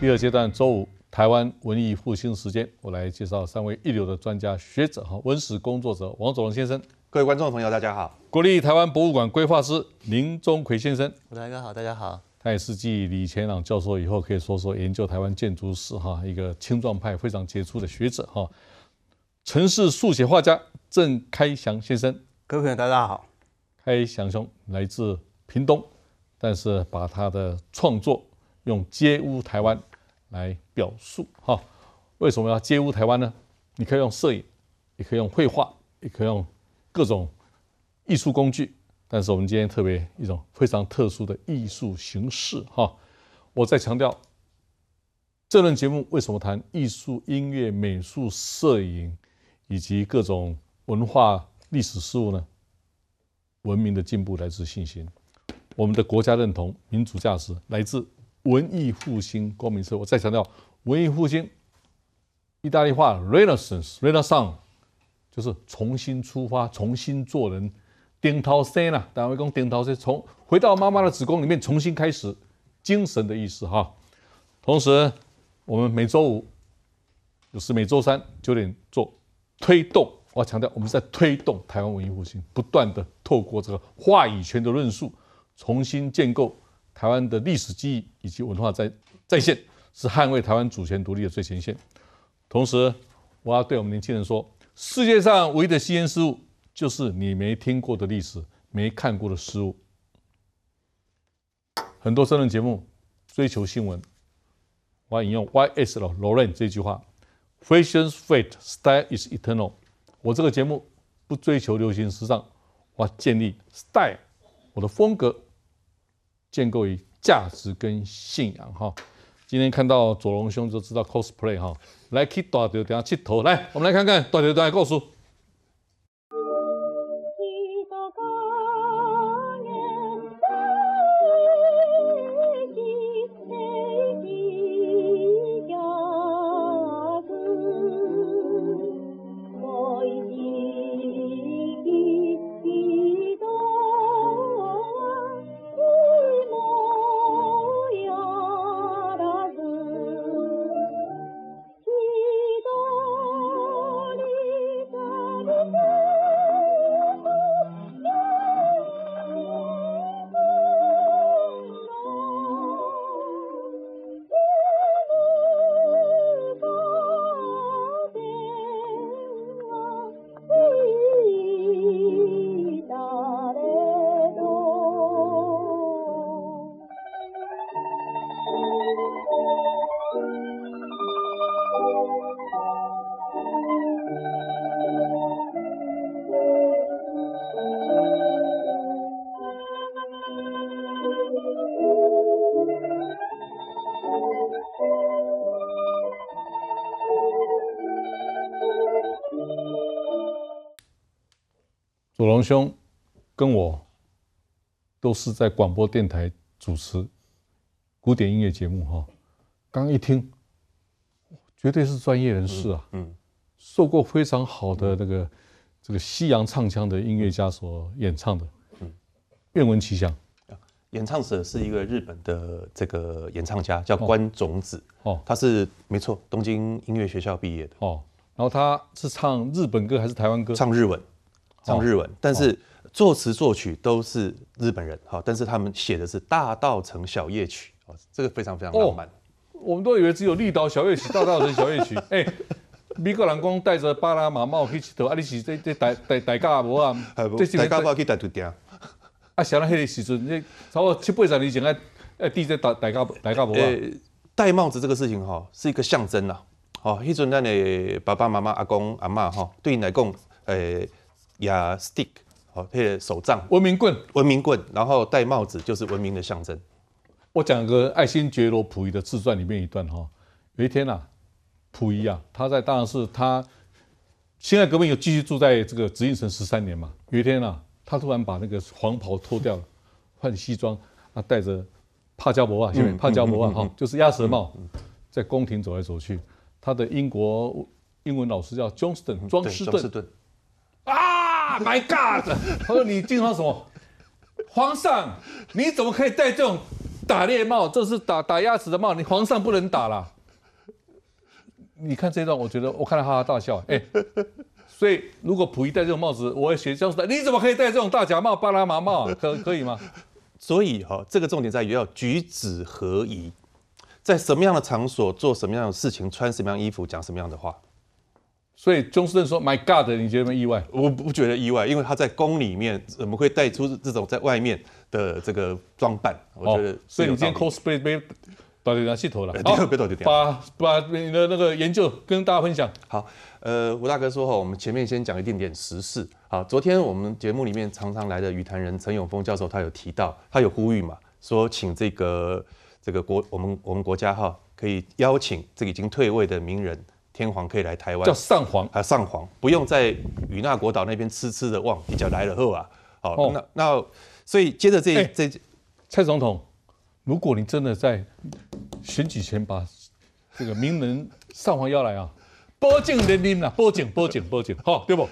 第二阶段周五，台湾文艺复兴时间，我来介绍三位一流的专家学者哈，文史工作者王佐龙先生。各位观众朋友，大家好。国立台湾博物馆规划师林宗奎先生，大家好，大家好。也是继李前朗教授以后可以说说研究台湾建筑史哈，一个青壮派非常杰出的学者哈。城市速写画家郑开祥先生，各位朋友大家好。开祥兄来自屏东，但是把他的创作用街屋台湾。来表述哈，为什么要接屋台湾呢？你可以用摄影，也可以用绘画，也可以用各种艺术工具。但是我们今天特别一种非常特殊的艺术形式哈。我再强调，这轮节目为什么谈艺术、音乐、美术、摄影以及各种文化历史事物呢？文明的进步来自信心，我们的国家认同、民主价值来自。文艺复兴，光明哲，我再强调，文艺复兴，意大利话 Renaissance，Renaissance 就是重新出发，重新做人，顶头生啦，单位讲顶头生，从回到妈妈的子宫里面重新开始，精神的意思哈。同时，我们每周五，有时每周三九点做推动，我要强调，我们在推动台湾文艺复兴，不断的透过这个话语权的论述，重新建构。台湾的历史记忆以及文化在在线是捍卫台湾主权独立的最前线。同时，我要对我们年轻人说：世界上唯一的吸烟事物，就是你没听过的历史、没看过的事物。很多真人节目追求新闻，我要引用 YSL 罗兰这句话：“Fashion's fate, style is eternal。”我这个节目不追求流行时尚，我要建立 style，我的风格。建构于价值跟信仰，哈。今天看到左龙兄就知道 cosplay 哈，来，Kit Daud，等下剃头，来，我们来看看 Daud 等下告诉。左龙兄，跟我都是在广播电台主持古典音乐节目哈。刚一听，绝对是专业人士啊。嗯，受过非常好的那个这个西洋唱腔的音乐家所演唱的。嗯，愿闻其详。演唱者是一个日本的这个演唱家，叫关种子。哦，他是没错，东京音乐学校毕业的。哦，然后他是唱日本歌还是台湾歌？唱日文。唱日文，但是作词作曲都是日本人哈，但是他们写的是《大道城小夜曲》哦，这个非常非常浪漫。我们都以为只有立岛小夜曲、大道城小夜曲，哎，米高兰光戴着巴拉马帽去头阿里起在在戴戴戴咖布啊，戴咖布去戴头顶。啊，想到迄个时阵，你差不多七八十年前，哎，戴戴咖布，戴咖布啊。戴帽子这个事情哈是一个象征啦，哦，迄阵咱的爸爸妈妈、阿公阿妈哈，对你来讲，哎。雅 stick 好，配手杖、文明棍、文明棍，然后戴帽子就是文明的象征。我讲个爱新觉罗溥仪的自传里面一段哈。有一天呐，溥仪啊，他在当然是他辛亥革命有继续住在这个紫禁城十三年嘛。有一天呐，他突然把那个黄袍脱掉了，换西装，他戴着帕加博啊，下面帕加博啊，哈，就是鸭舌帽，在宫廷走来走去。他的英国英文老师叫 Johnston，庄士敦。My God！他说：“你经常什么皇上？你怎么可以戴这种打猎帽？这是打打鸭子的帽，你皇上不能打了。你看这段，我觉得我看了哈哈大笑。哎，所以如果溥仪戴这种帽子，我也学教授你怎么可以戴这种大假帽、巴拉麻帽？可可以吗？所以哈，这个重点在于要举止合宜，在什么样的场所做什么样的事情，穿什么样衣服，讲什么样的话。”所以，中士正说：“My God！” 你觉得意外？我不觉得意外，因为他在宫里面怎么会带出这种在外面的这个装扮？我哦，所以你今天 cosplay 被导演长剃头了，好，别把把你的那个研究跟大家分享。好，呃，吴大哥说哈，我们前面先讲一点点时事。好，昨天我们节目里面常常来的鱼坛人陈永峰教授，他有提到，他有呼吁嘛，说请这个这个国我们我们国家哈，可以邀请这个已经退位的名人。天皇可以来台湾，叫上皇，啊，上皇，不用在与那国岛那边痴痴的望。比较来了后啊，好，那那，所以接着这这，蔡总统，如果你真的在选举前把这个名人上皇要来啊，报警连林啊，报警报警报警，好对不？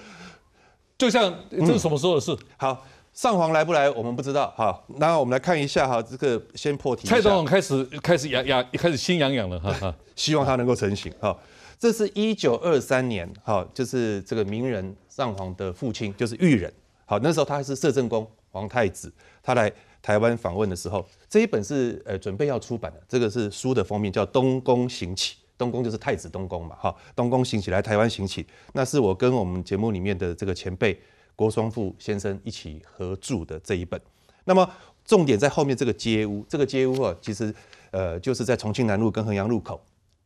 就像这是什么时候的事？好，上皇来不来我们不知道，好，那我们来看一下哈，这个先破题。蔡总统开始开始痒痒，开始心痒痒了哈，希望他能够成型哈。这是一九二三年，好，就是这个名人上皇的父亲，就是裕仁，好，那时候他是摄政宫皇太子，他来台湾访问的时候，这一本是呃准备要出版的，这个是书的封面，叫《东宫行起》。东宫就是太子东宫嘛，好，东宫行起来台湾行起，那是我跟我们节目里面的这个前辈郭双富先生一起合著的这一本，那么重点在后面这个街屋，这个街屋啊，其实呃就是在重庆南路跟衡阳路口。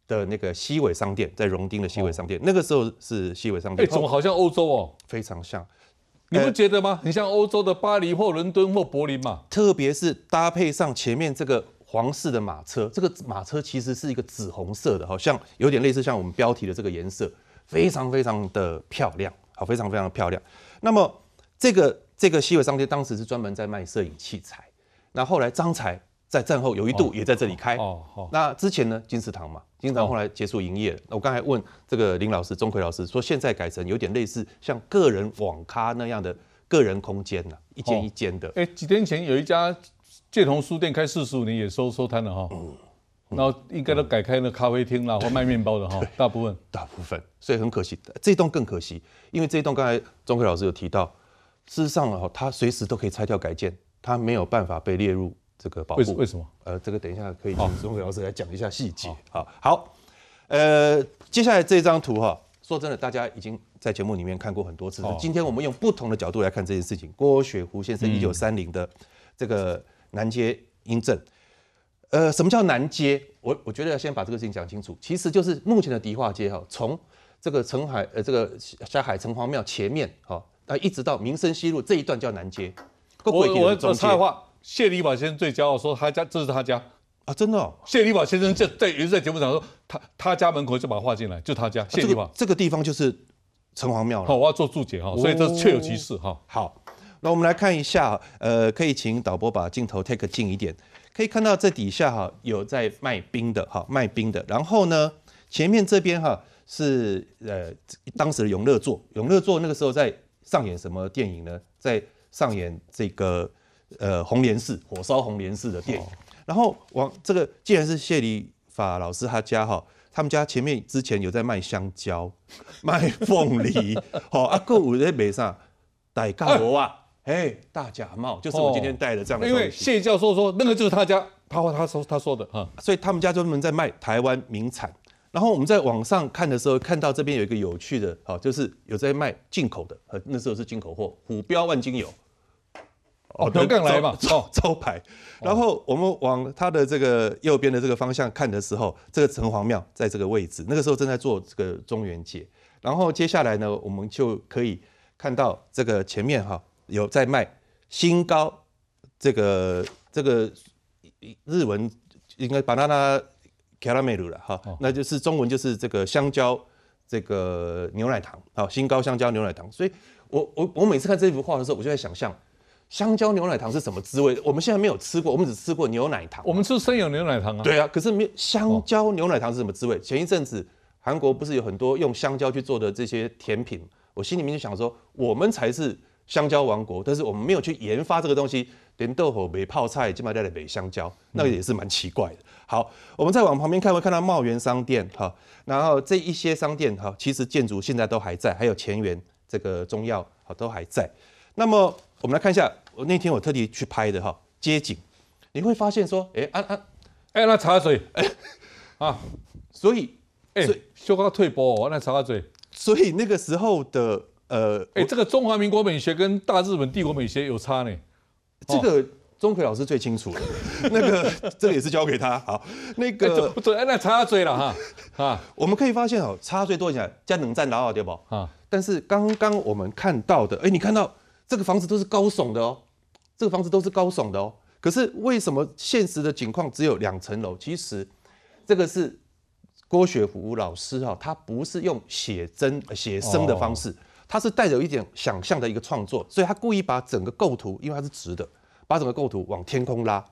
的那个西尾商店在荣丁的西尾商店，那个时候是西尾商店，哎，怎么好像欧洲哦？非常像，你不觉得吗？很像欧洲的巴黎或伦敦或柏林嘛。特别是搭配上前面这个皇室的马车，这个马车其实是一个紫红色的，好像有点类似像我们标题的这个颜色，非常非常的漂亮，好，非常非常的漂亮。那么这个这个西尾商店当时是专门在卖摄影器材，那后来张才在战后有一度也在这里开，哦，好。那之前呢，金石堂嘛。经常后来结束营业。那我刚才问这个林老师、钟馗老师，说现在改成有点类似像个人网咖那样的个人空间了，一间一间的。哎，几天前有一家借同书店开四十五年也收收摊了哈。嗯。然后应该都改开那咖啡厅啦，或卖面包的哈。大部分，大部分。所以很可惜，这栋更可惜，因为这栋刚才钟馗老师有提到，事实上哈，它随时都可以拆掉改建，它没有办法被列入。这个保护为什么？呃，这个等一下可以钟伟老师来讲一下细节。好好，呃，接下来这张图哈，说真的，大家已经在节目里面看过很多次。今天我们用不同的角度来看这件事情。郭雪湖先生一九三零的这个南街印证。呃，什么叫南街？我我觉得要先把这个事情讲清楚。其实就是目前的迪化街哈，从这个城海呃这个下海城隍庙前面哈，它一直到民生西路这一段叫南街。我我总插话。谢立华先生最骄傲说：“他家，这是他家啊，真的。”哦。谢立华先生在在是在节目上说：“他他家门口就把画进来，就他家。”谢立华这个地方就是城隍庙了。好，我要做注解哈，所以这确有其事哈。好，那我们来看一下，呃，可以请导播把镜头 take 近一点，可以看到这底下哈有在卖冰的哈卖冰的，然后呢前面这边哈是呃当时的永乐座，永乐座那个时候在上演什么电影呢？在上演这个。呃，红莲寺，火烧红莲寺的店。然后往这个，既然是谢里法老师他家哈，他们家前面之前有在卖香蕉，卖凤梨，好啊，购物在北上戴假帽啊，哎，假帽，就是我今天戴的这样的。因为谢教授说，那个就是他家，他他说他说的啊，所以他们家专门在卖台湾名产。然后我们在网上看的时候，看到这边有一个有趣的，好，就是有在卖进口的，呃，那时候是进口货，虎标万金油。哦，标 杆来嘛，哦招牌。然后我们往它的这个右边的这个方向看的时候，这个城隍庙在这个位置。那个时候正在做这个中元节。然后接下来呢，我们就可以看到这个前面哈有在卖新高这个这个日文应该把它 a caramel 了哈，那就是中文就是这个香蕉这个牛奶糖啊，新高香蕉牛奶糖。所以我我我每次看这幅画的时候，我就在想象。香蕉牛奶糖是什么滋味？我们现在没有吃过，我们只吃过牛奶糖。我们吃生有牛奶糖啊。对啊，可是没香蕉牛奶糖是什么滋味？前一阵子韩国不是有很多用香蕉去做的这些甜品？我心里面就想说，我们才是香蕉王国，但是我们没有去研发这个东西。连豆火没泡菜、金马带的没香蕉，那个也是蛮奇怪的。好，我们再往旁边看，会看到茂源商店哈，然后这一些商店哈，其实建筑现在都还在，还有前园这个中药哈都还在。那么。我们来看一下，我那天我特地去拍的哈街景，你会发现说，哎，安安，哎，那擦嘴，哎，啊，所以，哎，羞花退步哦，那擦花嘴，所以那个时候的呃，哎，这个中华民国美学跟大日本帝国美学有差呢，这个钟馗老师最清楚了，那个这个也是交给他好，那个不准那擦花嘴了哈，啊，我们可以发现哦，擦花嘴多一前加冷战打好对不？啊，但是刚刚我们看到的，哎，你看到。这个房子都是高耸的哦，这个房子都是高耸的哦。可是为什么现实的景况只有两层楼？其实，这个是郭雪湖老师哈，他不是用写真、写生的方式，他是带着一点想象的一个创作，所以他故意把整个构图，因为它是直的，把整个构图往天空拉。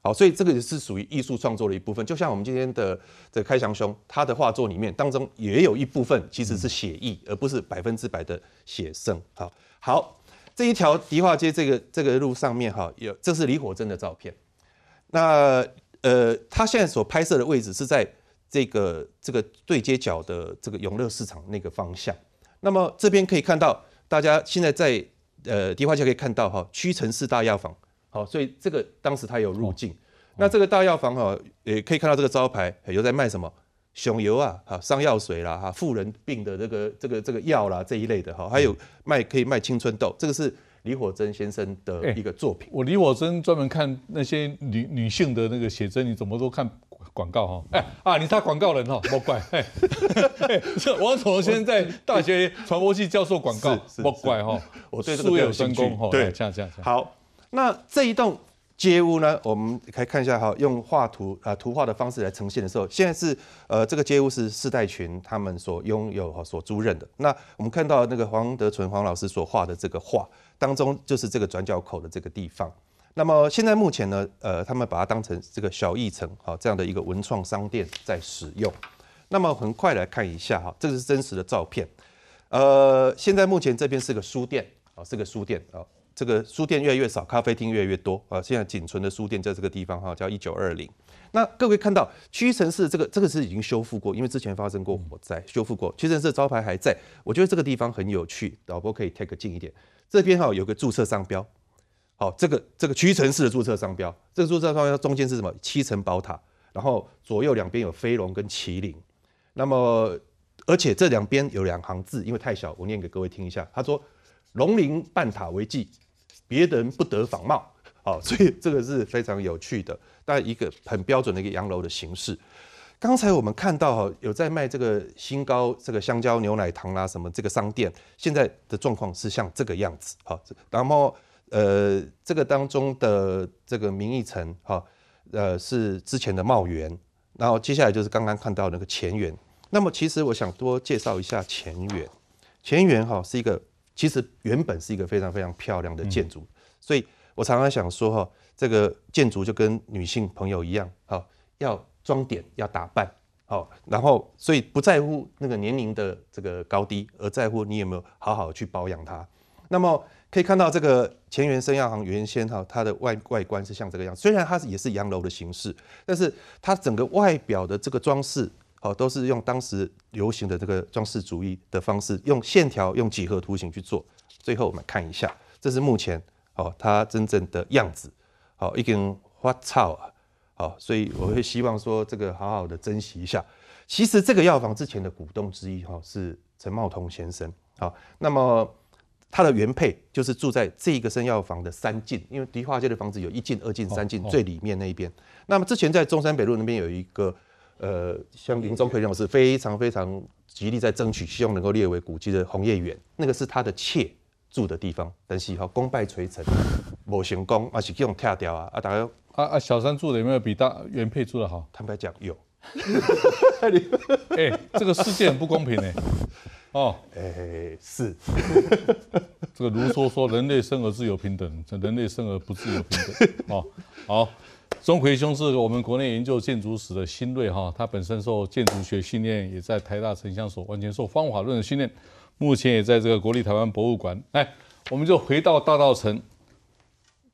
好，所以这个也是属于艺术创作的一部分。就像我们今天的这开祥兄，他的画作里面当中也有一部分其实是写意，而不是百分之百的写生。好，好。这一条迪化街这个这个路上面哈，有这是李火珍的照片。那呃，他现在所拍摄的位置是在这个这个对街角的这个永乐市场那个方向。那么这边可以看到，大家现在在呃迪化街可以看到哈，屈臣氏大药房。好，所以这个当时他有入境。那这个大药房哈，也可以看到这个招牌，有在卖什么？熊油啊，哈伤药水啦，哈妇人病的这个这个这个药啦，这一类的哈，还有卖可以卖青春痘，这个是李火珍先生的一个作品。我李火珍专门看那些女女性的那个写真，你怎么都看广告哈？哎啊，你是他广告人哈，莫怪。哎，王守龙先生在大学传播系教授广告，莫怪哈。我对这个有兴哈。对，这样这样好。那这一段。街屋呢，我们可以看一下哈，用画图啊图画的方式来呈现的时候，现在是呃这个街屋是四代群他们所拥有哈所租任的。那我们看到那个黄德纯黄老师所画的这个画当中，就是这个转角口的这个地方。那么现在目前呢，呃他们把它当成这个小艺城哈这样的一个文创商店在使用。那么很快来看一下哈，这个是真实的照片，呃现在目前这边是个书店啊是个书店啊。这个书店越来越少，咖啡厅越来越多啊！现在仅存的书店在这个地方哈，叫一九二零。那各位看到屈臣氏这个这个是已经修复过，因为之前发生过火灾，修复过。屈臣氏招牌还在，我觉得这个地方很有趣，导播可以贴个近一点。这边哈有个注册商标，好，这个这个屈臣氏的注册商标，这个注册商标中间是什么？七层宝塔，然后左右两边有飞龙跟麒麟。那么而且这两边有两行字，因为太小，我念给各位听一下。他说：“龙鳞半塔为记。”别人不得仿冒，好，所以这个是非常有趣的，但一个很标准的一个洋楼的形式。刚才我们看到有在卖这个新高这个香蕉牛奶糖啦，什么这个商店现在的状况是像这个样子，哈。然后呃这个当中的这个名义层，哈，呃是之前的茂源，然后接下来就是刚刚看到那个前源，那么其实我想多介绍一下前源，前源哈是一个。其实原本是一个非常非常漂亮的建筑，所以我常常想说哈，这个建筑就跟女性朋友一样，好要装点要打扮好，然后所以不在乎那个年龄的这个高低，而在乎你有没有好好去保养它。那么可以看到这个前元生药行原先哈，它的外外观是像这个样虽然它也是洋楼的形式，但是它整个外表的这个装饰。好，都是用当时流行的这个装饰主义的方式，用线条、用几何图形去做。最后我们看一下，这是目前哦它真正的样子。好，一根花草啊，好，所以我会希望说这个好好的珍惜一下。其实这个药房之前的股东之一哈是陈茂通先生。好，那么他的原配就是住在这个生药房的三进，因为迪化街的房子有一进、二进、三进，最里面那一边。那么之前在中山北路那边有一个。呃，像林宗奎老师非常非常极力在争取，希望能够列为古迹的红叶园，那个是他的妾住的地方，但是哈功败垂成，某成功，啊是去用拆掉啊，啊大家。啊啊小三住的有没有比大原配住的好？坦白讲有。哎，这个世界很不公平哎。哦，哎是。这个卢梭说人类生而自由平等，人类生而不自由平等。哦好。钟馗兄是我们国内研究建筑史的新锐哈，他本身受建筑学训练，也在台大城乡所，完全受方法论的训练。目前也在这个国立台湾博物馆。哎，我们就回到大道城，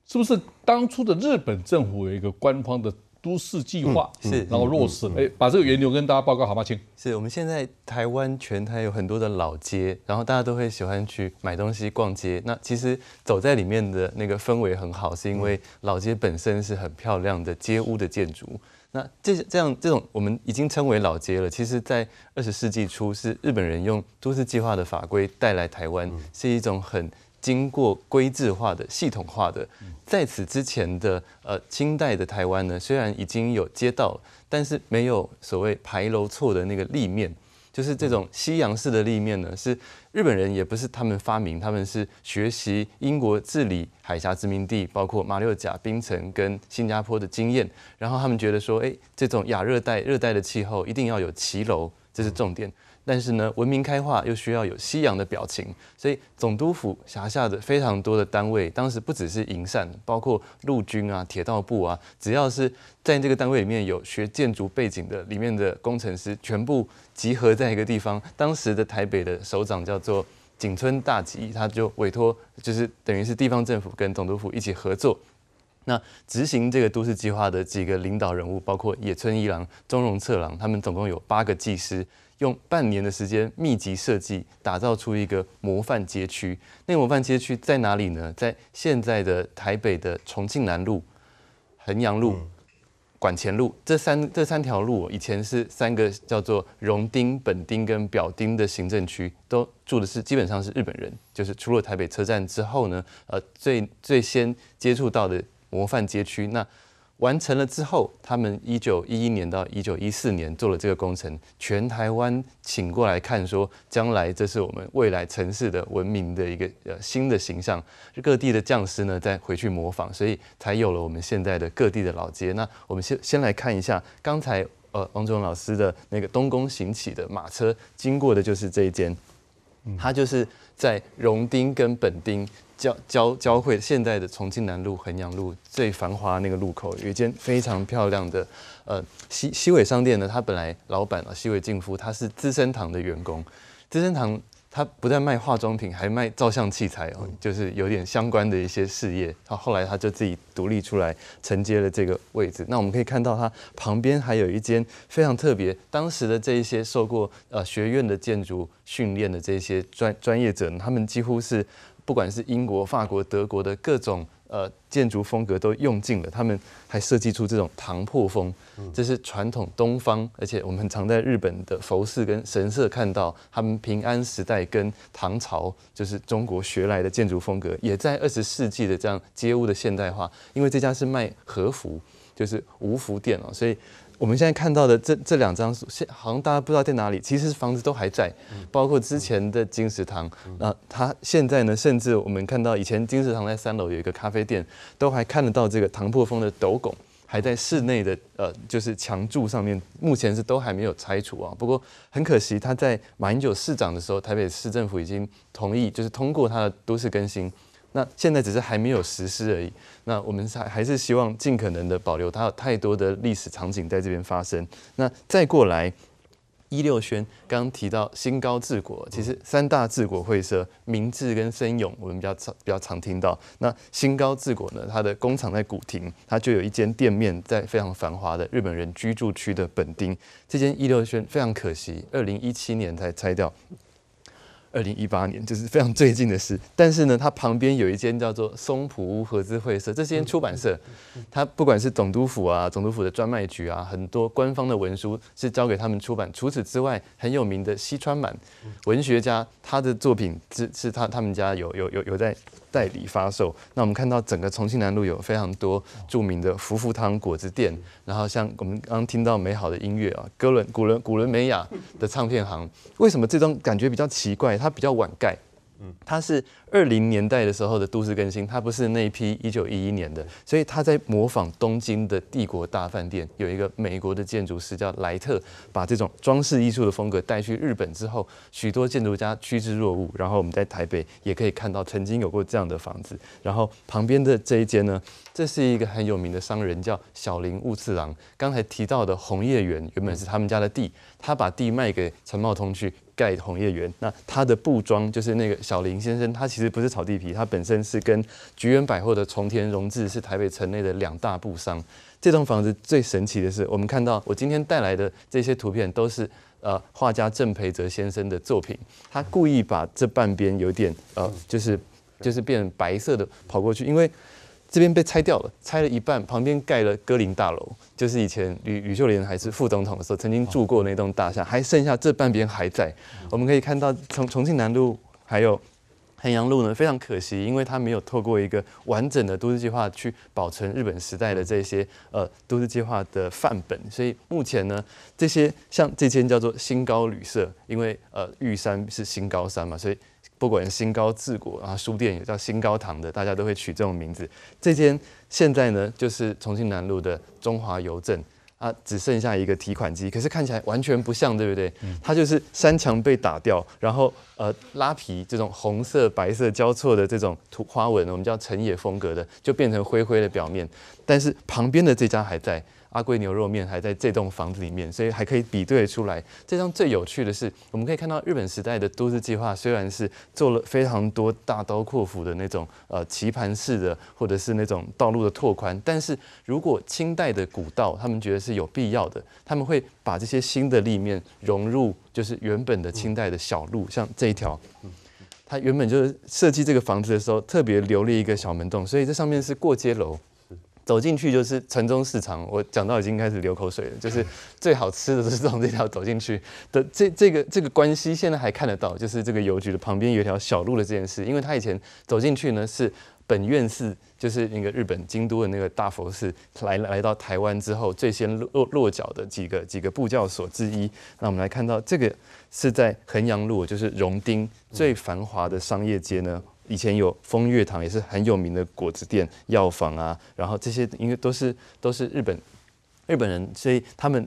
是不是当初的日本政府有一个官方的？都市计划是，然后落实。哎，把这个源流跟大家报告好吗？请。是我们现在台湾全台有很多的老街，然后大家都会喜欢去买东西逛街。那其实走在里面的那个氛围很好，是因为老街本身是很漂亮的街屋的建筑。那这这样这种我们已经称为老街了。其实，在二十世纪初是日本人用都市计划的法规带来台湾，是一种很。经过规制化的、系统化的，在此之前的呃清代的台湾呢，虽然已经有街道，但是没有所谓牌楼错的那个立面，就是这种西洋式的立面呢，是日本人也不是他们发明，他们是学习英国治理海峡殖民地，包括马六甲、槟城跟新加坡的经验，然后他们觉得说，哎，这种亚热带、热带的气候一定要有骑楼，这是重点。但是呢，文明开化又需要有西洋的表情，所以总督府辖下的非常多的单位，当时不只是营缮，包括陆军啊、铁道部啊，只要是在这个单位里面有学建筑背景的，里面的工程师全部集合在一个地方。当时的台北的首长叫做井村大吉，他就委托，就是等于是地方政府跟总督府一起合作，那执行这个都市计划的几个领导人物，包括野村一郎、中荣策郎，他们总共有八个技师。用半年的时间密集设计，打造出一个模范街区。那模范街区在哪里呢？在现在的台北的重庆南路、衡阳路、管前路这三这三条路，以前是三个叫做荣丁、本丁跟表丁的行政区，都住的是基本上是日本人。就是除了台北车站之后呢，呃，最最先接触到的模范街区那。完成了之后，他们一九一一年到一九一四年做了这个工程，全台湾请过来看说，将来这是我们未来城市的文明的一个呃新的形象。各地的匠师呢再回去模仿，所以才有了我们现在的各地的老街。那我们先先来看一下刚才呃王忠老师的那个东宫行起的马车经过的就是这一间，它就是在荣町跟本町。交交交汇，现在的重庆南路衡阳路最繁华那个路口，有一间非常漂亮的呃西西尾商店呢。它本来老板啊西尾敬夫，他是资生堂的员工。资生堂他不但卖化妆品，还卖照相器材哦，就是有点相关的一些事业。他后来他就自己独立出来承接了这个位置。那我们可以看到，它旁边还有一间非常特别。当时的这一些受过呃学院的建筑训练的这些专专业者，他们几乎是。不管是英国、法国、德国的各种呃建筑风格都用尽了，他们还设计出这种唐破风，这是传统东方，而且我们常在日本的佛寺跟神社看到，他们平安时代跟唐朝就是中国学来的建筑风格，也在二十世纪的这样街屋的现代化，因为这家是卖和服，就是无服店哦，所以。我们现在看到的这这两张，现好像大家不知道在哪里，其实房子都还在，包括之前的金石堂，那它现在呢，甚至我们看到以前金石堂在三楼有一个咖啡店，都还看得到这个唐破风的斗拱，还在室内的呃，就是墙柱上面，目前是都还没有拆除啊。不过很可惜，他在马英九市长的时候，台北市政府已经同意，就是通过他的都市更新。那现在只是还没有实施而已。那我们还还是希望尽可能的保留它有太多的历史场景在这边发生。那再过来一六轩，刚刚提到新高治国，其实三大治国会社明治跟森永我们比较常比较常听到。那新高治国呢，它的工厂在古亭，它就有一间店面在非常繁华的日本人居住区的本町。这间一六轩非常可惜，二零一七年才拆掉。二零一八年就是非常最近的事，但是呢，它旁边有一间叫做松浦屋合资会社这间出版社，它不管是总督府啊、总督府的专卖局啊，很多官方的文书是交给他们出版。除此之外，很有名的西川满文学家，他的作品是是他他们家有有有有在。代理发售。那我们看到整个重庆南路有非常多著名的福福堂果子店，然后像我们刚刚听到美好的音乐啊，哥伦古伦古伦美雅的唱片行，为什么这张感觉比较奇怪？它比较晚盖。嗯，它是二零年代的时候的都市更新，它不是那一批一九一一年的，所以他在模仿东京的帝国大饭店，有一个美国的建筑师叫莱特，把这种装饰艺术的风格带去日本之后，许多建筑家趋之若鹜，然后我们在台北也可以看到曾经有过这样的房子，然后旁边的这一间呢，这是一个很有名的商人叫小林物次郎，刚才提到的红叶园原本是他们家的地，他把地卖给陈茂通去。盖红叶园，那他的布庄就是那个小林先生，他其实不是草地皮，他本身是跟菊园百货的重田荣治是台北城内的两大布商。这栋房子最神奇的是，我们看到我今天带来的这些图片都是呃画家郑培哲先生的作品，他故意把这半边有点呃就是就是变白色的跑过去，因为。这边被拆掉了，拆了一半，旁边盖了歌林大楼，就是以前吕吕秀莲还是副总统的时候曾经住过那栋大厦，还剩下这半边还在。我们可以看到，从重庆南路还有衡阳路呢，非常可惜，因为它没有透过一个完整的都市计划去保存日本时代的这些呃都市计划的范本，所以目前呢，这些像这间叫做新高旅社，因为呃玉山是新高山嘛，所以。不管新高志国啊，书店也叫新高堂的，大家都会取这种名字。这间现在呢，就是重庆南路的中华邮政啊，只剩下一个提款机，可是看起来完全不像，对不对？它就是山墙被打掉，然后呃拉皮这种红色白色交错的这种图花纹，我们叫陈野风格的，就变成灰灰的表面。但是旁边的这家还在。阿贵牛肉面还在这栋房子里面，所以还可以比对出来。这张最有趣的是，我们可以看到日本时代的都市计划虽然是做了非常多大刀阔斧的那种呃棋盘式的，或者是那种道路的拓宽，但是如果清代的古道，他们觉得是有必要的，他们会把这些新的立面融入，就是原本的清代的小路，像这一条，它原本就是设计这个房子的时候特别留了一个小门洞，所以这上面是过街楼。走进去就是城中市场，我讲到已经开始流口水了。就是最好吃的就是从这条走进去的这这个这个关系，现在还看得到，就是这个邮局的旁边有一条小路的这件事。因为他以前走进去呢，是本院寺，就是那个日本京都的那个大佛寺来来到台湾之后最先落落脚的几个几个布教所之一。那我们来看到这个是在衡阳路，就是荣町最繁华的商业街呢。以前有风月堂，也是很有名的果子店、药房啊，然后这些应该都是都是日本日本人，所以他们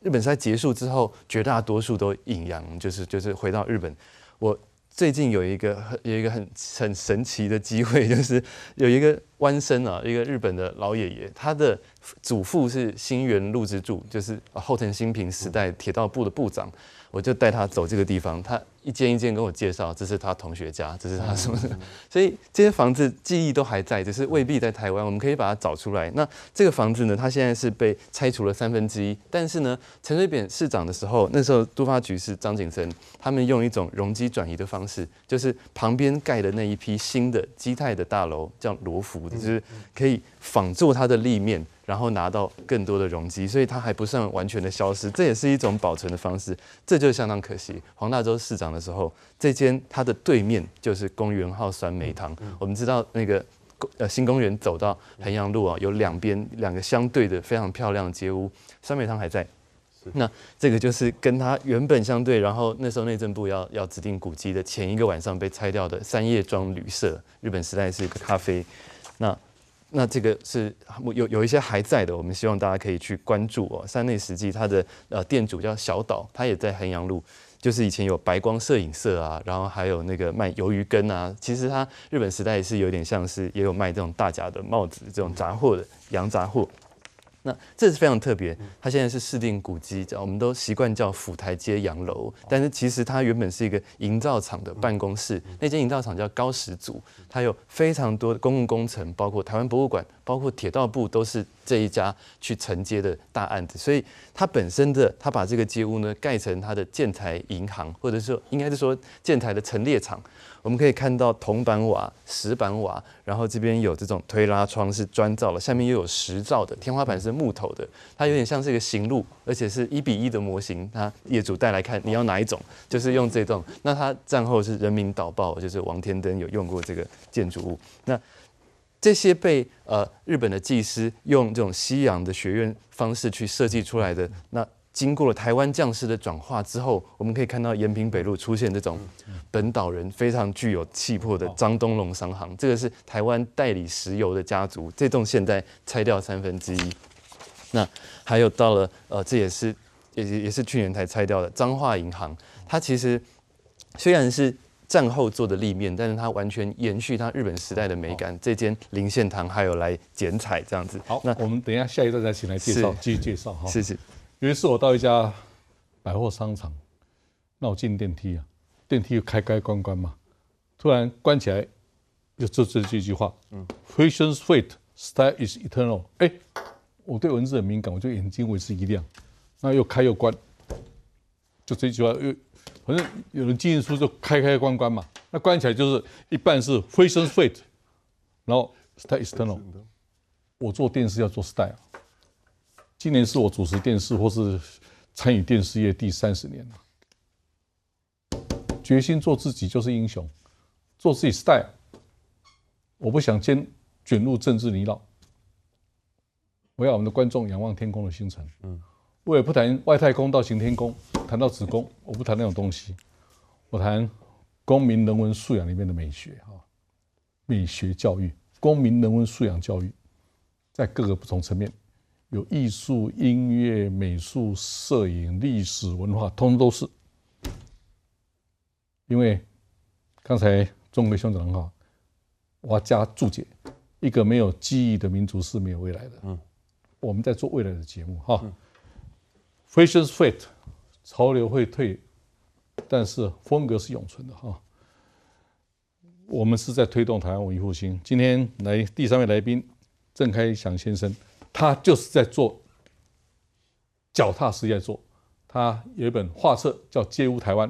日本赛结束之后，绝大多数都引洋，就是就是回到日本。我最近有一个有一个很很神奇的机会，就是有一个弯身啊，一个日本的老爷爷，他的。祖父是新元路之助，就是后藤新平时代铁道部的部长，我就带他走这个地方，他一间一间跟我介绍，这是他同学家，这是他什么的，所以这些房子记忆都还在，只是未必在台湾，我们可以把它找出来。那这个房子呢，它现在是被拆除了三分之一，但是呢，陈水扁市长的时候，那时候都发局是张景生，他们用一种容积转移的方式，就是旁边盖的那一批新的基泰的大楼，叫罗福，就是可以仿作它的立面。然后拿到更多的容积，所以它还不算完全的消失，这也是一种保存的方式，这就相当可惜。黄大洲市长的时候，这间它的对面就是公园号酸梅汤。我们知道那个呃新公园走到衡阳路啊，有两边两个相对的非常漂亮的街屋，酸梅汤还在。那这个就是跟它原本相对，然后那时候内政部要要指定古迹的前一个晚上被拆掉的三叶庄旅社，日本时代是一个咖啡。那那这个是有有一些还在的，我们希望大家可以去关注哦。山内实际它的呃店主叫小岛，他也在衡阳路，就是以前有白光摄影社啊，然后还有那个卖鱿鱼羹啊。其实他日本时代是有点像是也有卖这种大假的帽子这种杂货的洋杂货。那这是非常特别，它现在是市定古迹，叫我们都习惯叫府台街洋楼，但是其实它原本是一个营造厂的办公室，那间营造厂叫高石组，它有非常多的公共工程，包括台湾博物馆，包括铁道部都是。这一家去承接的大案子，所以他本身的他把这个街屋呢盖成他的建材银行，或者说应该是说建材的陈列场。我们可以看到铜板瓦、石板瓦，然后这边有这种推拉窗是砖造的，下面又有石造的，天花板是木头的，它有点像是一个行路，而且是一比一的模型。他业主带来看，你要哪一种？就是用这栋。那他战后是《人民导报》，就是王天灯有用过这个建筑物。那这些被呃日本的技师用这种西洋的学院方式去设计出来的，那经过了台湾匠师的转化之后，我们可以看到延平北路出现这种本岛人非常具有气魄的张东隆商行，这个是台湾代理石油的家族，这栋现在拆掉三分之一。那还有到了呃这也是也也也是去年才拆掉的彰化银行，它其实虽然是。战后做的立面，但是它完全延续它日本时代的美感。这间林献堂还有来剪彩这样子。好，那我们等一下下一段再请来介绍，继续介绍哈。谢谢。有一次我到一家百货商场，那我进电梯啊，电梯开开关关嘛，突然关起来，就这这这句话，嗯，fashion s fate, style is eternal。哎，我对文字很敏感，我就眼睛为之一亮。那又开又关，就这句话又。反正有人进出书就开开关关嘛，那关起来就是一半是 n fit，然后 style external。我做电视要做 style，今年是我主持电视或是参与电视业第三十年了，决心做自己就是英雄，做自己 style。我不想兼卷入政治泥淖，我要我们的观众仰望天空的星辰。嗯。我也不谈外太空到行天宫，谈到子宫，我不谈那种东西。我谈公民人文素养里面的美学哈，美学教育、公民人文素养教育，在各个不同层面，有艺术、音乐、美术、摄影、历史文化，通通都是。因为刚才钟维兄长的我要加注解：一个没有记忆的民族是没有未来的。嗯，我们在做未来的节目哈。fashion is f i t 潮流会退，但是风格是永存的哈。我们是在推动台湾文艺复兴。今天来第三位来宾郑开祥先生，他就是在做，脚踏实地在做。他有一本画册叫《街屋台湾》，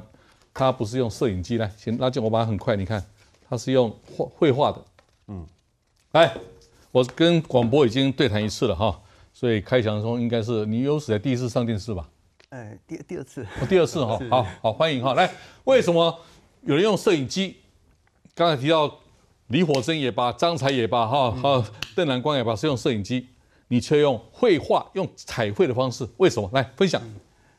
他不是用摄影机来，行，那近我把它很快。你看，他是用画绘画的。嗯，来，我跟广播已经对谈一次了哈。所以开场的时候应该是你有史以来第一次上电视吧？哎，第第二次，第二次哈，好好欢迎哈。来，为什么有人用摄影机？刚才提到李火珍也罢，张才也罢，哈，好，邓南光也罢，是用摄影机，你却用绘画，用彩绘的方式，为什么？来分享。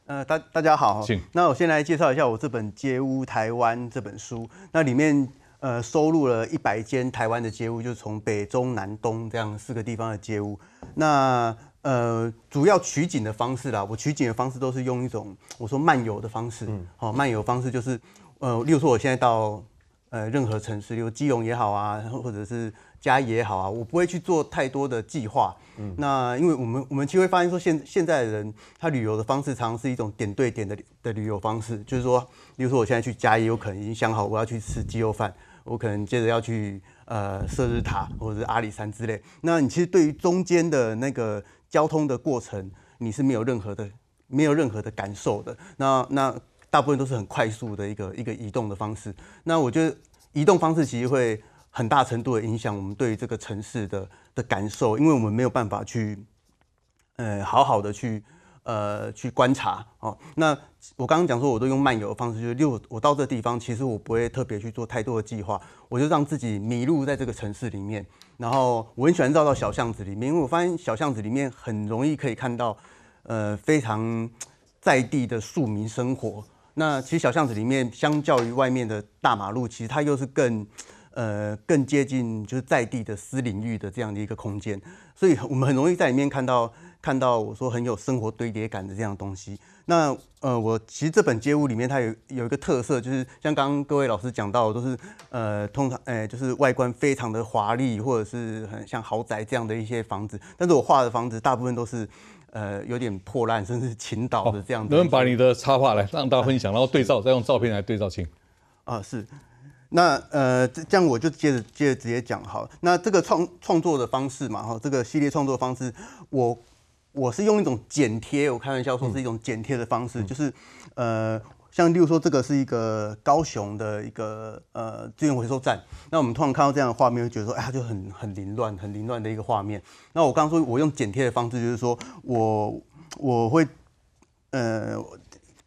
呃，大大家好，请。那我先来介绍一下我这本《街屋台湾》这本书，那里面呃收录了一百间台湾的街屋，就是从北、中、南、东这样四个地方的街屋，那。呃，主要取景的方式啦，我取景的方式都是用一种我说漫游的方式。好，漫游方式就是，呃，例如说我现在到呃任何城市，有基隆也好啊，或者是嘉义也好啊，我不会去做太多的计划。嗯，那因为我们我们其实会发现说，现现在的人他旅游的方式常常是一种点对点的的旅游方式，就是说，例如说我现在去嘉义，有可能已经想好我要去吃鸡肉饭，我可能接着要去呃射日塔或者是阿里山之类。那你其实对于中间的那个。交通的过程，你是没有任何的，没有任何的感受的。那那大部分都是很快速的一个一个移动的方式。那我觉得移动方式其实会很大程度的影响我们对这个城市的的感受，因为我们没有办法去，呃，好好的去。呃，去观察哦。那我刚刚讲说，我都用漫游的方式，就是六，我到这地方，其实我不会特别去做太多的计划，我就让自己迷路在这个城市里面。然后我很喜欢绕到小巷子里面，因为我发现小巷子里面很容易可以看到，呃，非常在地的庶民生活。那其实小巷子里面，相较于外面的大马路，其实它又是更，呃，更接近就是在地的私领域的这样的一个空间，所以我们很容易在里面看到。看到我说很有生活堆叠感的这样东西，那呃，我其实这本街屋里面它有有一个特色，就是像刚刚各位老师讲到的，都是呃，通常哎，就是外观非常的华丽，或者是很像豪宅这样的一些房子。但是我画的房子大部分都是呃，有点破烂，甚至倾倒的这样。能不能把你的插画来让大家分享，然后对照，再用照片来对照？请啊，是。那呃，这样我就接着接着直接讲了。那这个创创作的方式嘛，哈，这个系列创作方式我。我是用一种剪贴，我开玩笑说是一种剪贴的方式，就是，呃，像例如说这个是一个高雄的一个呃资源回收站，那我们突然看到这样的画面，会觉得说，哎，就很很凌乱，很凌乱的一个画面。那我刚说，我用剪贴的方式，就是说我我会，呃，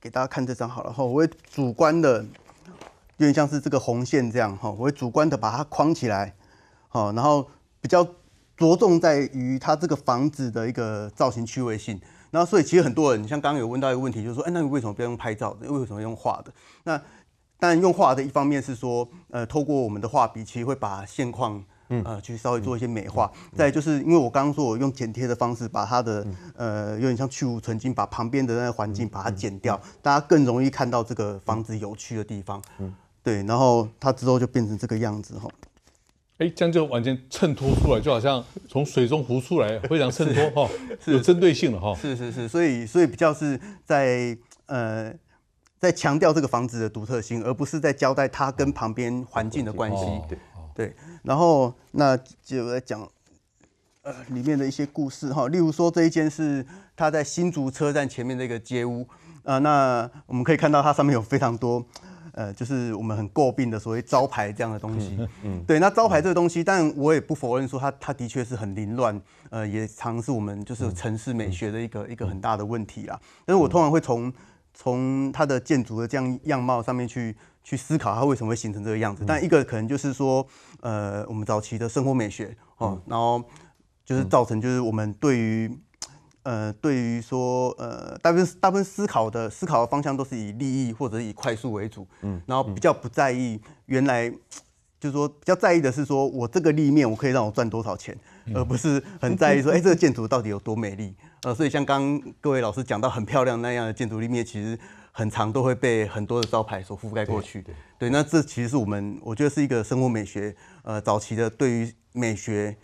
给大家看这张好了，哈，我会主观的，有点像是这个红线这样，哈，我会主观的把它框起来，好，然后比较。着重在于它这个房子的一个造型趣味性，然后所以其实很多人，你像刚刚有问到一个问题，就是说，哎，那你为什么不用拍照的？为什么用画的？那然用画的一方面是说，呃，透过我们的画笔，其实会把现况，嗯，呃，去稍微做一些美化。再就是因为我刚刚说，我用剪贴的方式，把它的，呃，有点像去污存精，把旁边的那环境把它剪掉，大家更容易看到这个房子有趣的地方。嗯，对，然后它之后就变成这个样子，哈。哎，这样就完全衬托出来，就好像从水中浮出来，非常衬托哈，是有针对性的哈。是是是，所以所以比较是在呃在强调这个房子的独特性，而不是在交代它跟旁边环境的关系。对对，然后那就在讲呃里面的一些故事哈，例如说这一间是他在新竹车站前面的一个街屋啊，那我们可以看到它上面有非常多。呃，就是我们很诟病的所谓招牌这样的东西，嗯，对。那招牌这个东西，但我也不否认说它它的确是很凌乱，呃，也常是我们就是城市美学的一个一个很大的问题啦。但是我通常会从从它的建筑的这样样貌上面去去思考它为什么会形成这个样子。但一个可能就是说，呃，我们早期的生活美学哦，然后就是造成就是我们对于。呃，对于说，呃，大部分大部分思考的思考的方向都是以利益或者以快速为主，嗯，然后比较不在意原来，就是说比较在意的是说我这个立面我可以让我赚多少钱，而不是很在意说，哎，这个建筑到底有多美丽。呃，所以像刚各位老师讲到很漂亮那样的建筑立面，其实很长都会被很多的招牌所覆盖过去。对，那这其实是我们我觉得是一个生活美学，呃，早期的对于美学。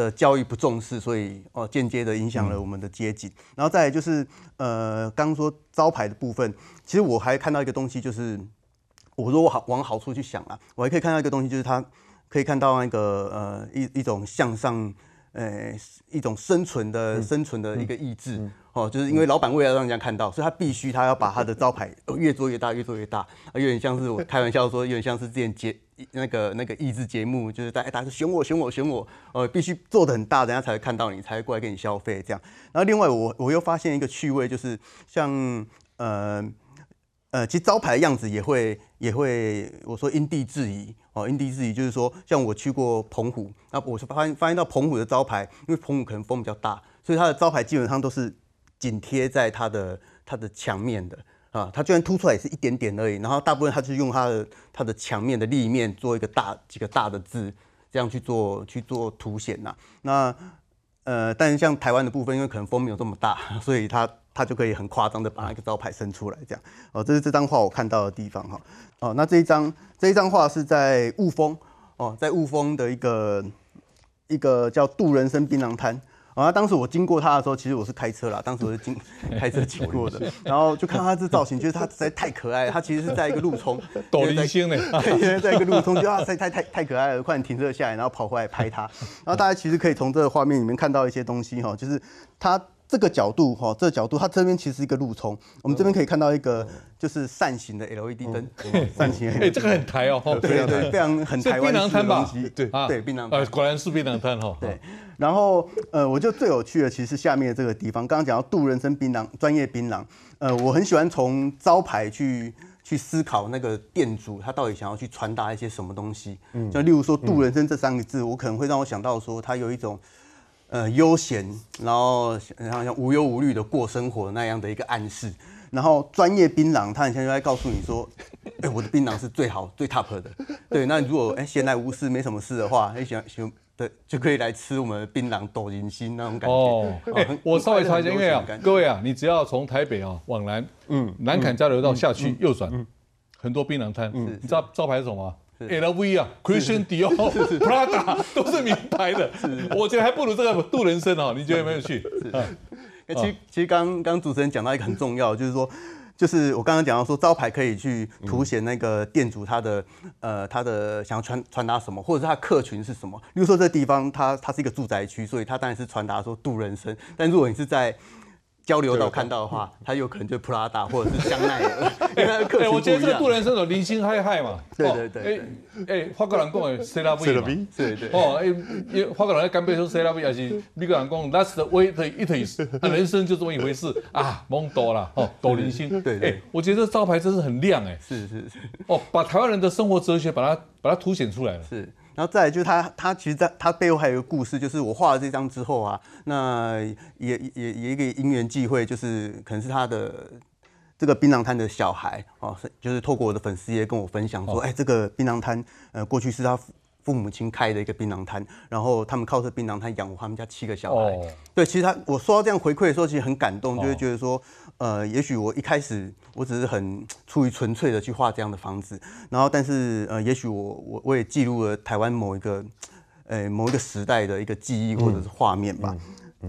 的教育不重视，所以哦间接的影响了我们的街景。然后再就是，呃，刚说招牌的部分，其实我还看到一个东西，就是我说我好往好处去想啊，我还可以看到一个东西，就是它可以看到那个呃一一种向上。呃，一种生存的生存的一个意志哦，就是因为老板为了让人家看到，所以他必须他要把他的招牌越做越大，越做越大，啊，有点像是我开玩笑说，有点像是之前节那个那个益智节目，就是大家说选我选我选我，呃，必须做的很大，人家才会看到你，才过来给你消费这样。然后另外我我又发现一个趣味，就是像呃。呃，其实招牌的样子也会也会，我说因地制宜哦，因地制宜就是说，像我去过澎湖，那我是发现发现到澎湖的招牌，因为澎湖可能风比较大，所以它的招牌基本上都是紧贴在它的它的墙面的啊，它居然凸出来也是一点点而已，然后大部分它是用它的它的墙面的立面做一个大几个大的字，这样去做去做凸显呐，那呃，但是像台湾的部分，因为可能风没有这么大，所以它。他就可以很夸张的把那个招牌伸出来，这样哦，这是这张画我看到的地方哈。哦，那这一张这一张画是在雾峰哦，在雾峰的一个一个叫渡人生槟榔摊。啊，后当时我经过他的时候，其实我是开车啦，当时我是经 开车经过的，然后就看它他这造型，觉得他实在太可爱，了，他其实是在一个路冲，斗 零星呢，对，在一个路冲，就啊，太太太太可爱了，快点停车下来，然后跑回来拍他。然后大家其实可以从这个画面里面看到一些东西哈，就是他。这个角度哈，这个角度，它这边其实一个路冲，我们这边可以看到一个就是扇形的 LED 灯，扇形 LED，哎，这个很台哦，对对，非常很台湾槟榔摊吧，对对，槟榔摊，果然是槟榔摊哦。对，然后呃，我觉得最有趣的其实下面这个地方，刚刚讲到度人生槟榔专业槟榔，呃，我很喜欢从招牌去去思考那个店主他到底想要去传达一些什么东西，嗯，就例如说“度人生”这三个字，我可能会让我想到说他有一种。呃，悠闲，然后然后像无忧无虑的过生活那样的一个暗示，然后专业槟榔他很像就在告诉你说，哎，我的槟榔是最好最 top 的。对，那如果哎闲来无事没什么事的话，你喜欢喜欢对就可以来吃我们的槟榔抖人心那种感觉。哦，哎，我稍微查一下，因为啊，各位啊，你只要从台北啊往南，嗯，南坎交流道下去右转，嗯，很多槟榔摊，嗯，你知道招牌是什么？LV 啊 c h r i s t i a n Dior、Prada 都是名牌的，我觉得还不如这个度人生哦。你觉得没有趣？是。其实，其实刚刚主持人讲到一个很重要，就是说，就是我刚刚讲到说，招牌可以去凸显那个店主他的呃他的想要传传达什么，或者是他客群是什么。比如说，这地方它它是一个住宅区，所以它当然是传达说度人生。但如果你是在交流到看到的话，他有可能就普拉达或者是香奈儿，哎，我觉得这不能说零星嗨嗨嘛。对对对。哎哎，花哥讲讲 c e l e c e l 对对。哦，哎，因为花哥讲要干杯说 celebrate 也是，每个人讲 last h e way it is，人生就这么一回事啊，懵懂了哦，懂零星。对对。哎，我觉得这招牌真是很亮哎。是是是。哦，把台湾人的生活哲学把它把它凸显出来了。是。然后再来就是他，他其实在他背后还有一个故事，就是我画了这张之后啊，那也也也一个因缘际会，就是可能是他的这个槟榔摊的小孩哦，就是透过我的粉丝也跟我分享说，哎，这个槟榔摊呃过去是他父母亲开的一个槟榔摊，然后他们靠着槟榔摊养活他们家七个小孩。哦，对，其实他我说到这样回馈的时候，其实很感动，就会觉得说。呃，也许我一开始我只是很出于纯粹的去画这样的房子，然后但是呃，也许我我我也记录了台湾某一个，呃某一个时代的一个记忆或者是画面吧，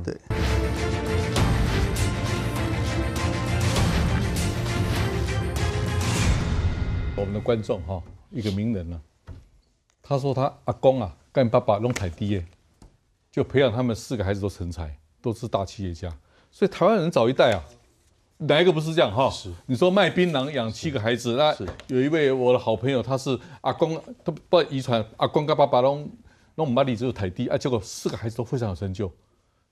对。我们的观众哈，一个名人呢，他说他阿公啊，跟爸爸弄彩地耶，就培养他们四个孩子都成才，都是大企业家，所以台湾人早一代啊。哪一个不是这样哈？是，你说卖槟榔养七个孩子，那有一位我的好朋友，他是阿公，他不遗传阿公跟爸爸隆，那我们把里只有台低。啊，结果四个孩子都非常有成就。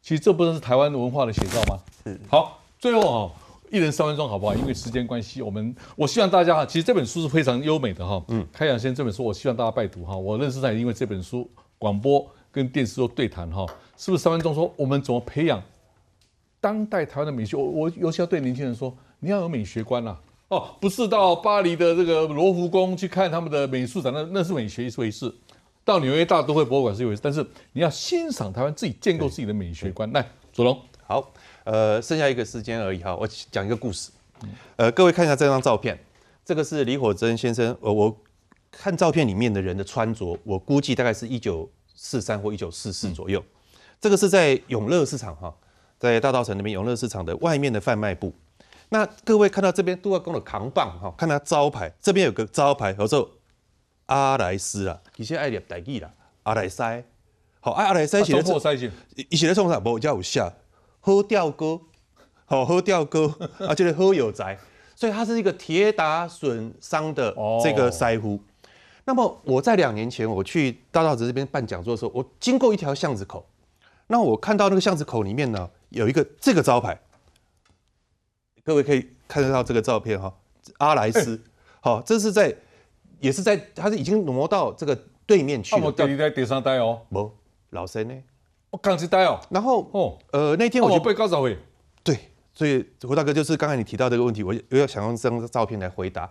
其实这不能是台湾文化的写照吗？是。好，最后哈，一人三分钟好不好？因为时间关系，我们我希望大家哈，其实这本书是非常优美的哈。嗯。开阳先生这本书，我希望大家拜读哈。我认识他也因为这本书，广播跟电视都对谈哈，是不是三分钟说我们怎么培养？当代台湾的美学，我我尤其要对年轻人说，你要有美学观啦！哦，不是到巴黎的这个罗浮宫去看他们的美术展，那那是美学一回事；到纽约大都会博物馆是一回事。但是你要欣赏台湾自己建构自己的美学观。来，左龙，好，呃，剩下一个时间而已哈。我讲一个故事，呃，各位看一下这张照片，这个是李火珍先生。我我看照片里面的人的穿着，我估计大概是一九四三或一九四四左右。这个是在永乐市场哈。在大道城那边永乐市场的外面的贩卖部，那各位看到这边杜阿公的扛棒哈，看他招牌，这边有个招牌叫做阿莱斯啦，其实爱念台语啦，阿莱塞，好阿莱塞写的字，一起来唱啥，无叫有下，喝吊哥，好喝吊哥，啊就是喝有宅，所以它是一个铁打损伤的这个塞夫。那么我在两年前我去大道子这边办讲座的时候，我经过一条巷子口，那我看到那个巷子口里面呢。有一个这个招牌，各位可以看得到这个照片哈。阿莱斯，好，这是在，也是在，他是已经挪到这个对面去了。第二在第三代哦，没老三呢，我刚子待哦。然后哦，呃，那天我就被告绍会。对，所以胡大哥就是刚才你提到这个问题，我又要想用这张照片来回答。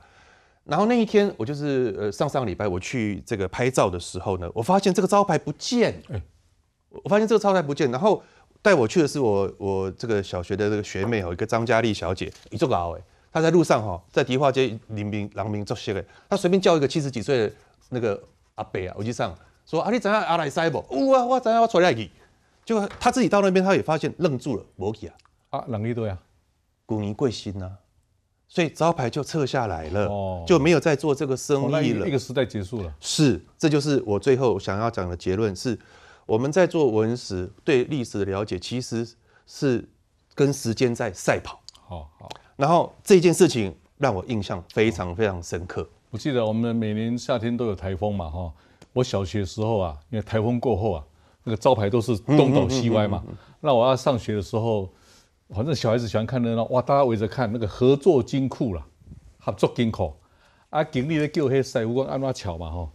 然后那一天我就是呃上上礼拜我去这个拍照的时候呢，我发现这个招牌不见。我发现这个招牌不见，然后。带我去的是我我这个小学的这个学妹哦，一个张佳丽小姐，你这老哎，她在路上哈，在迪化街林名郎名做些个，她随便叫一个七十几岁的那个阿伯啊，我就上说啊，你怎样阿来塞不？呜啊，我怎样我出来去？就他自己到那边，他也发现愣住了，摩去啊啊，能力多呀，古泥贵新呐，所以招牌就撤下来了，哦、就没有再做这个生意了。那个时代结束了。是，这就是我最后想要讲的结论是。我们在做文史，对历史的了解其实是跟时间在赛跑。好，然后这件事情让我印象非常非常深刻。我记得我们每年夏天都有台风嘛，哈。我小学时候啊，因为台风过后啊，那个招牌都是东倒西歪嘛。那我要上学的时候，反正小孩子喜欢看热闹，哇，大家围着看那个合作金库啦，合作金库啊，警力在救黑塞，我讲安怎巧嘛，哈。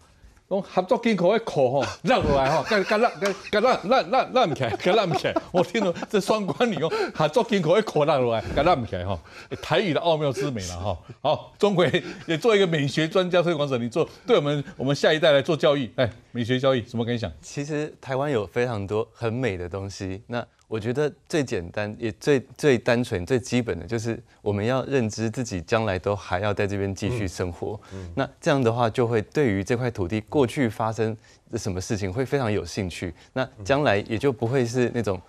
合作艰苦的口吼，落下来吼，跟跟浪，跟跟浪浪浪浪唔起，跟浪唔起。我听到这双关语哦，合作艰苦的口落下来，跟浪唔起哈。台语的奥妙之美了哈。好，钟馗也做一个美学专家推广者，你做对我们我们下一代来做教育，哎，美学教育什么感想？其实台湾有非常多很美的东西。那。我觉得最简单也最最单纯最基本的就是，我们要认知自己将来都还要在这边继续生活。那这样的话，就会对于这块土地过去发生什么事情会非常有兴趣。那将来也就不会是那种。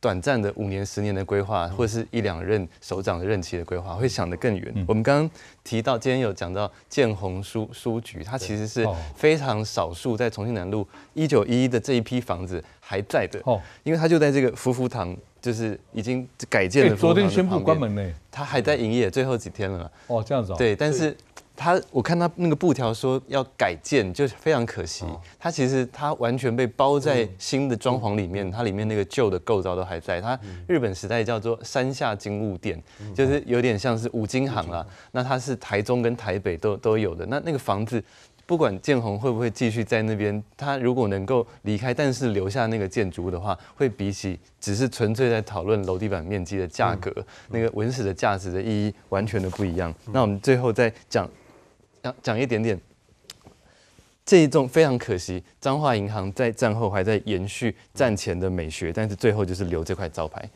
短暂的五年、十年的规划，或者是一两任首长的任期的规划，会想得更远。我们刚刚提到，今天有讲到建宏书书局，它其实是非常少数在重庆南路一九一一的这一批房子还在的。哦，因为它就在这个福福堂，就是已经改建。了、昨天宣布关门呢，它还在营业，最后几天了。哦，这样子哦。对，但是。他我看他那个布条说要改建，就是非常可惜。它其实它完全被包在新的装潢里面，它里面那个旧的构造都还在。它日本时代叫做山下金物店，就是有点像是五金行了。那它是台中跟台北都都有的。那那个房子，不管建宏会不会继续在那边，他如果能够离开，但是留下那个建筑物的话，会比起只是纯粹在讨论楼地板面积的价格，那个文史的价值的意义完全的不一样。那我们最后再讲。讲讲一点点，这一种非常可惜，彰化银行在战后还在延续战前的美学，但是最后就是留这块招牌，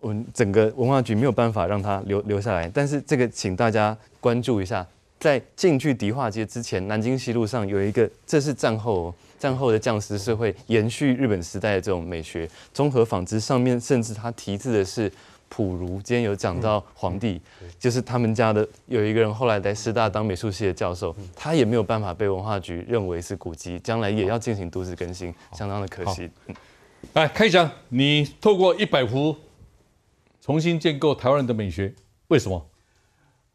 文整个文化局没有办法让它留留下来，但是这个请大家关注一下，在进去迪化街之前，南京西路上有一个，这是战后战后的将士社会延续日本时代的这种美学，综合纺织上面甚至它题字的是。普如今天有讲到皇帝，就是他们家的有一个人，后来在师大当美术系的教授，他也没有办法被文化局认为是古迹，将来也要进行都市更新，相当的可惜。来，开讲，你透过一百幅重新建构台湾的美学，为什么？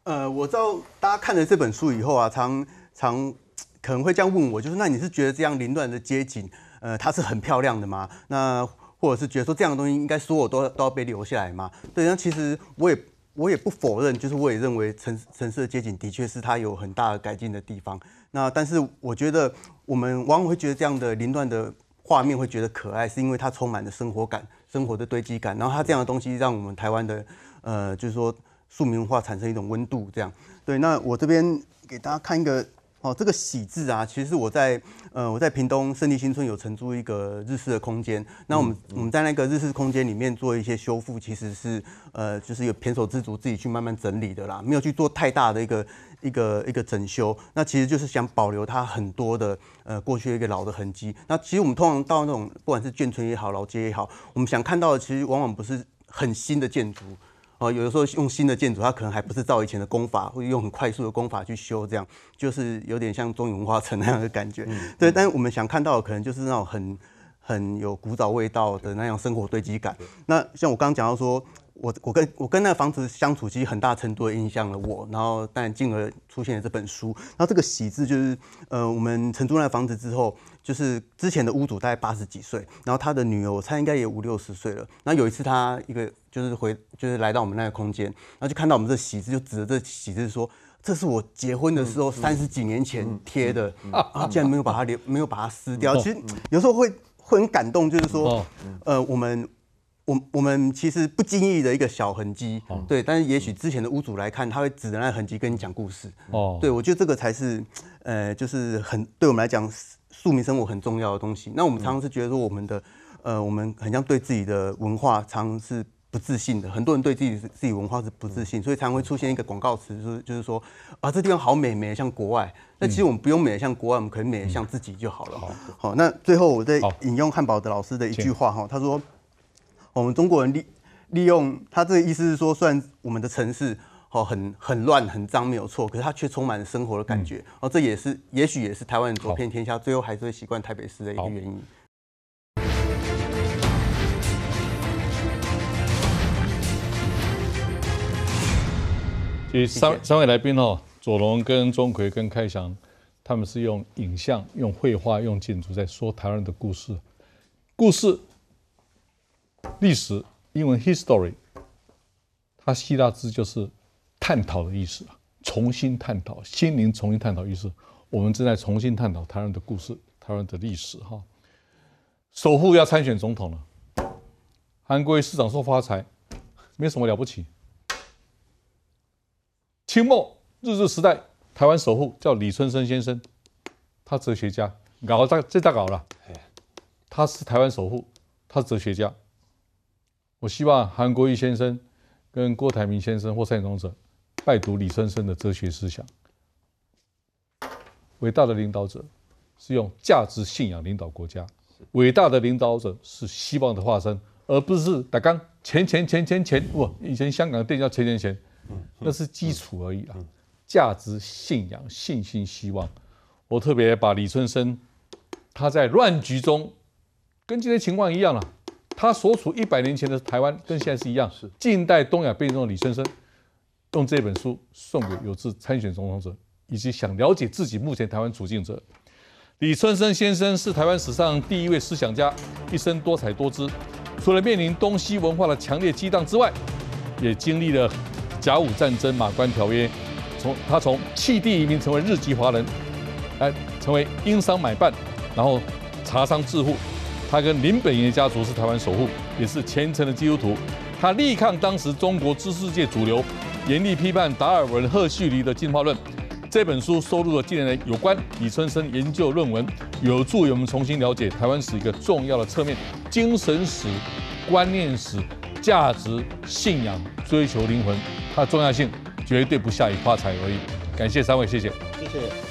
呃，我知道大家看了这本书以后啊，常常可能会这样问我，就是那你是觉得这样凌乱的街景，呃，它是很漂亮的吗？那或者是觉得说这样的东西应该所有都都要被留下来吗？对，那其实我也我也不否认，就是我也认为城城市的街景的确是它有很大的改进的地方。那但是我觉得我们往往会觉得这样的凌乱的画面会觉得可爱，是因为它充满了生活感、生活的堆积感，然后它这样的东西让我们台湾的呃就是说庶民化产生一种温度这样。对，那我这边给大家看一个。哦，这个“喜”字啊，其实我在呃，我在屏东胜利新村有承租一个日式的空间。那我们我们在那个日式空间里面做一些修复，其实是呃，就是有偏手之足自己去慢慢整理的啦，没有去做太大的一个一个一个整修。那其实就是想保留它很多的呃过去一个老的痕迹。那其实我们通常到那种不管是眷村也好，老街也好，我们想看到的其实往往不是很新的建筑。哦，有的时候用新的建筑，它可能还不是照以前的工法，会用很快速的工法去修，这样就是有点像中影文化城那样的感觉。对，但是我们想看到的可能就是那种很很有古早味道的那样生活堆积感。那像我刚刚讲到说，我我跟我跟那房子相处，其实很大程度影响了我，然后但进而出现了这本书。然这个喜字就是，呃，我们承租那房子之后。就是之前的屋主大概八十几岁，然后他的女儿，我猜应该也五六十岁了。然后有一次，他一个就是回，就是来到我们那个空间，然后就看到我们这喜字，就指着这喜字说：“这是我结婚的时候三十几年前贴的，啊，竟然没有把它留，没有把它撕掉。”其实有时候会会很感动，就是说，呃，我们我我们其实不经意的一个小痕迹，对，但是也许之前的屋主来看，他会指着那痕迹跟你讲故事。哦，对，我觉得这个才是，呃，就是很对我们来讲。庶民生活很重要的东西，那我们常常是觉得说我们的，呃，我们很像对自己的文化常常是不自信的，很多人对自己自己文化是不自信，所以常常会出现一个广告词，是就是说啊，这地方好美美，像国外，那其实我们不用美得像国外，我们可能美得像自己就好了哈。好，那最后我再引用汉堡的老师的一句话哈，他说我们中国人利利用他这个意思是说，算我们的城市。哦，很很乱，很脏，没有错，可是它却充满生活的感觉。哦，这也是也许也是台湾走遍天下，最后还是会习惯台北市的一个原因。三三位来宾哦，左龙跟钟馗跟开祥，他们是用影像、用绘画、用建筑在说台湾的故事。故事、历史，英文 history，它希腊字就是。探讨的意思啊，重新探讨心灵，重新探讨意思。我们正在重新探讨台湾的故事，台湾的历史。哈，首富要参选总统了。韩国瑜市长说发财，没什么了不起。清末日治时代，台湾首富叫李春生先生，他哲学家，搞他这大搞了。他是台湾首富，他哲学家。我希望韩国瑜先生跟郭台铭先生或参选者。拜读李春生的哲学思想。伟大的领导者是用价值信仰领导国家，伟大的领导者是希望的化身，而不是打刚钱钱钱钱钱。哇！以前香港店叫钱钱钱，那是基础而已啊。价值信仰、信心、希望。我特别把李春生他在乱局中跟今天情况一样了，他所处一百年前的台湾跟现在是一样，是近代东亚变中的李春生。用这本书送给有志参选总统者，以及想了解自己目前台湾处境者。李春生先生是台湾史上第一位思想家，一生多彩多姿。除了面临东西文化的强烈激荡之外，也经历了甲午战争、马关条约。从他从弃地移民成为日籍华人，哎，成为英商买办，然后茶商致富。他跟林本源家族是台湾首富，也是虔诚的基督徒。他力抗当时中国知识界主流，严厉批判达尔文赫胥黎的进化论。这本书收录了近年来有关李春生研究论文，有助于我们重新了解台湾史一个重要的侧面——精神史、观念史、价值、信仰、追求灵魂。它的重要性绝对不下于发财而已。感谢三位，谢谢，谢谢。